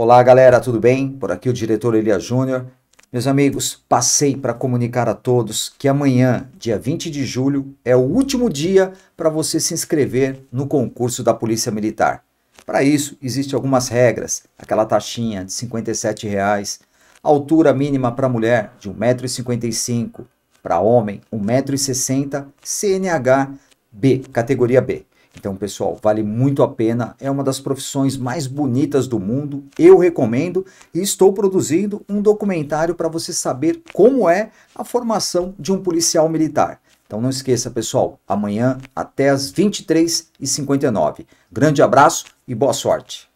Olá, galera, tudo bem? Por aqui o diretor Elia Júnior. Meus amigos, passei para comunicar a todos que amanhã, dia 20 de julho, é o último dia para você se inscrever no concurso da Polícia Militar. Para isso, existem algumas regras, aquela taxinha de R$ 57,00, altura mínima para mulher de 1,55m, para homem 1,60m, CNH B, categoria B. Então, pessoal, vale muito a pena. É uma das profissões mais bonitas do mundo. Eu recomendo e estou produzindo um documentário para você saber como é a formação de um policial militar. Então não esqueça, pessoal, amanhã até às 23h59. Grande abraço e boa sorte!